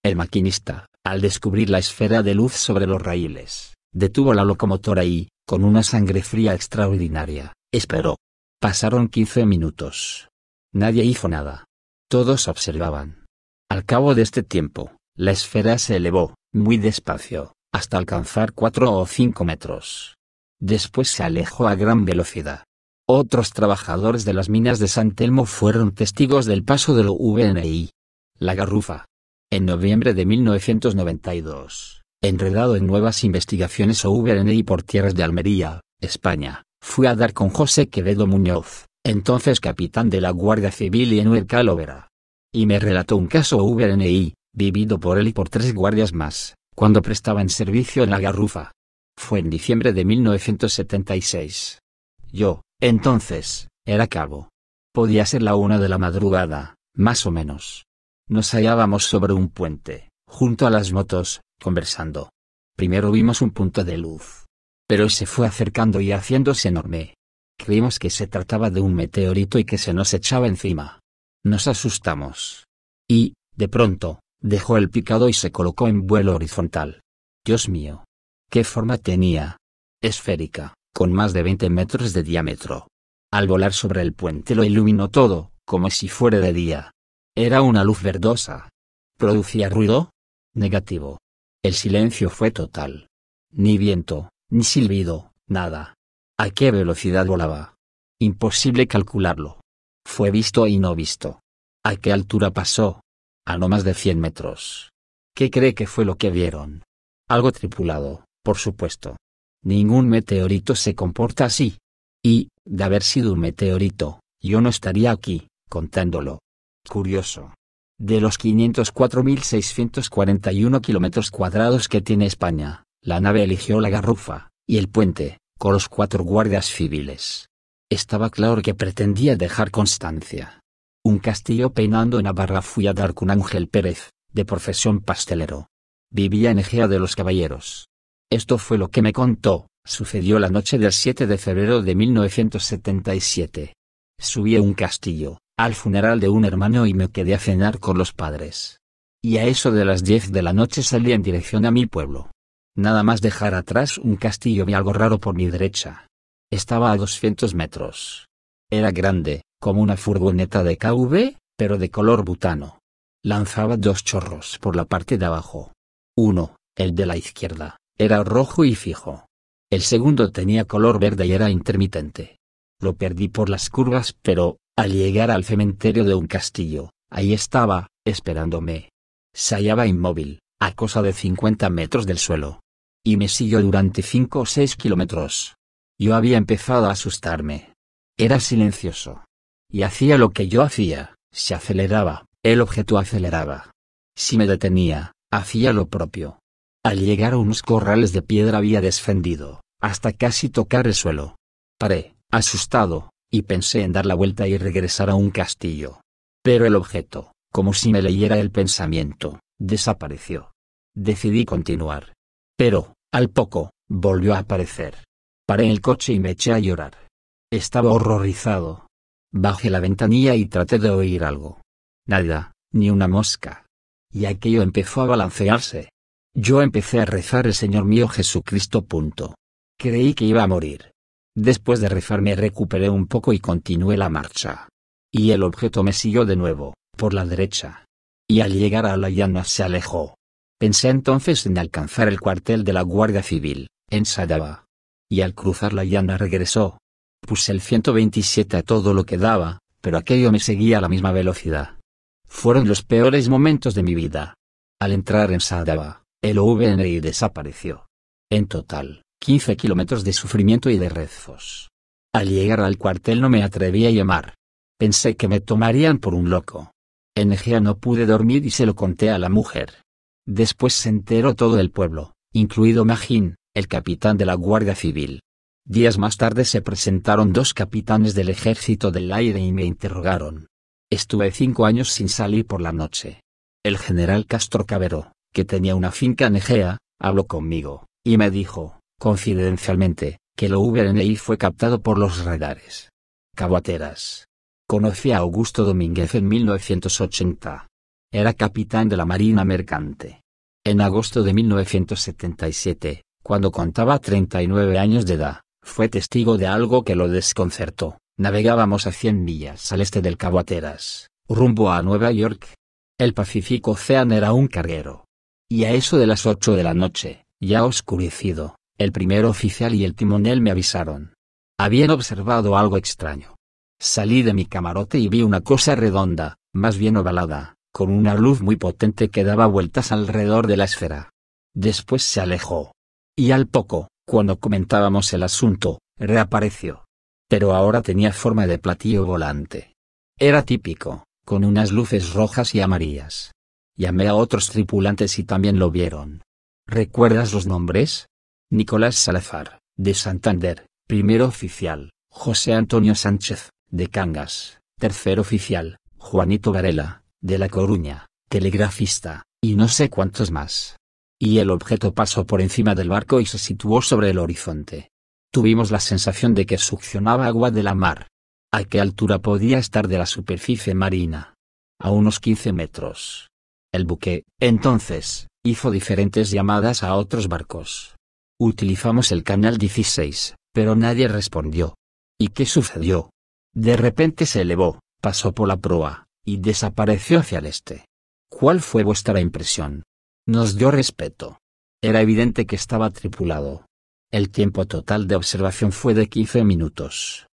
El maquinista, al descubrir la esfera de luz sobre los raíles, detuvo la locomotora y, con una sangre fría extraordinaria, esperó. Pasaron quince minutos. Nadie hizo nada. Todos observaban. Al cabo de este tiempo, la esfera se elevó, muy despacio, hasta alcanzar cuatro o cinco metros. Después se alejó a gran velocidad. Otros trabajadores de las minas de San Telmo fueron testigos del paso del VNI. La Garrufa. En noviembre de 1992, enredado en nuevas investigaciones o VNI por tierras de Almería, España, fue a dar con José Quevedo Muñoz, entonces capitán de la Guardia Civil y en el Y me relató un caso VNI, vivido por él y por tres guardias más, cuando prestaban servicio en la Garrufa. Fue en diciembre de 1976. Yo, entonces, era cabo. Podía ser la una de la madrugada, más o menos. Nos hallábamos sobre un puente, junto a las motos, conversando. Primero vimos un punto de luz. Pero se fue acercando y haciéndose enorme. Creímos que se trataba de un meteorito y que se nos echaba encima. Nos asustamos. Y, de pronto, dejó el picado y se colocó en vuelo horizontal. Dios mío. ¿Qué forma tenía? Esférica, con más de 20 metros de diámetro. Al volar sobre el puente lo iluminó todo, como si fuera de día. Era una luz verdosa. ¿Producía ruido? Negativo. El silencio fue total. Ni viento, ni silbido, nada. ¿A qué velocidad volaba? Imposible calcularlo. Fue visto y no visto. ¿A qué altura pasó? A no más de 100 metros. ¿Qué cree que fue lo que vieron? Algo tripulado, por supuesto. Ningún meteorito se comporta así. Y, de haber sido un meteorito, yo no estaría aquí, contándolo. Curioso. De los 504.641 kilómetros cuadrados que tiene España, la nave eligió la garrufa, y el puente, con los cuatro guardias civiles. Estaba claro que pretendía dejar constancia. Un castillo peinando en barra fui a dar con Ángel Pérez, de profesión pastelero. Vivía en Egea de los Caballeros. Esto fue lo que me contó, sucedió la noche del 7 de febrero de 1977. Subí a un castillo, al funeral de un hermano y me quedé a cenar con los padres. Y a eso de las 10 de la noche salí en dirección a mi pueblo. Nada más dejar atrás un castillo vi algo raro por mi derecha. Estaba a 200 metros. Era grande, como una furgoneta de KV, pero de color butano. Lanzaba dos chorros por la parte de abajo. Uno, el de la izquierda, era rojo y fijo. El segundo tenía color verde y era intermitente. Lo perdí por las curvas, pero, al llegar al cementerio de un castillo, ahí estaba, esperándome. Se hallaba inmóvil, a cosa de 50 metros del suelo. Y me siguió durante 5 o 6 kilómetros. Yo había empezado a asustarme. Era silencioso. Y hacía lo que yo hacía, se aceleraba, el objeto aceleraba. Si me detenía, hacía lo propio. Al llegar a unos corrales de piedra había descendido, hasta casi tocar el suelo. Paré, asustado, y pensé en dar la vuelta y regresar a un castillo. Pero el objeto, como si me leyera el pensamiento, desapareció. Decidí continuar. Pero, al poco, volvió a aparecer. Paré el coche y me eché a llorar. Estaba horrorizado. Bajé la ventanilla y traté de oír algo. Nada, ni una mosca. Y aquello empezó a balancearse. Yo empecé a rezar el Señor mío Jesucristo. Punto. Creí que iba a morir. Después de rezar me recuperé un poco y continué la marcha. Y el objeto me siguió de nuevo, por la derecha. Y al llegar a la llana se alejó. Pensé entonces en alcanzar el cuartel de la Guardia Civil, en Sadaba. Y al cruzar la llana regresó. Puse el 127 a todo lo que daba, pero aquello me seguía a la misma velocidad. Fueron los peores momentos de mi vida. Al entrar en Sadaba, el OVNI desapareció. En total, 15 kilómetros de sufrimiento y de rezos. Al llegar al cuartel no me atreví a llamar. Pensé que me tomarían por un loco. En Egea no pude dormir y se lo conté a la mujer. Después se enteró todo el pueblo, incluido Magín, el capitán de la Guardia Civil. Días más tarde se presentaron dos capitanes del ejército del aire y me interrogaron. Estuve cinco años sin salir por la noche. El general Castro Cabero, que tenía una finca en Egea, habló conmigo, y me dijo, confidencialmente, que lo VNI fue captado por los radares. Cabateras. Conocí a Augusto Domínguez en 1980. Era capitán de la Marina Mercante. En agosto de 1977, cuando contaba 39 años de edad, fue testigo de algo que lo desconcertó. Navegábamos a 100 millas al este del Cabo Ateras, rumbo a Nueva York. El Pacífico Ocean era un carguero. Y a eso de las 8 de la noche, ya oscurecido, el primer oficial y el timonel me avisaron. Habían observado algo extraño. Salí de mi camarote y vi una cosa redonda, más bien ovalada, con una luz muy potente que daba vueltas alrededor de la esfera. Después se alejó. Y al poco, cuando comentábamos el asunto, reapareció. Pero ahora tenía forma de platillo volante. Era típico, con unas luces rojas y amarillas. Llamé a otros tripulantes y también lo vieron. ¿Recuerdas los nombres? Nicolás Salazar, de Santander, primer oficial, José Antonio Sánchez, de Cangas, tercer oficial, Juanito Varela, de La Coruña, telegrafista, y no sé cuántos más. Y el objeto pasó por encima del barco y se situó sobre el horizonte. Tuvimos la sensación de que succionaba agua de la mar. ¿A qué altura podía estar de la superficie marina? A unos 15 metros. El buque, entonces, hizo diferentes llamadas a otros barcos. Utilizamos el canal 16, pero nadie respondió. ¿Y qué sucedió? De repente se elevó, pasó por la proa, y desapareció hacia el este. ¿Cuál fue vuestra impresión? Nos dio respeto. Era evidente que estaba tripulado. El tiempo total de observación fue de 15 minutos.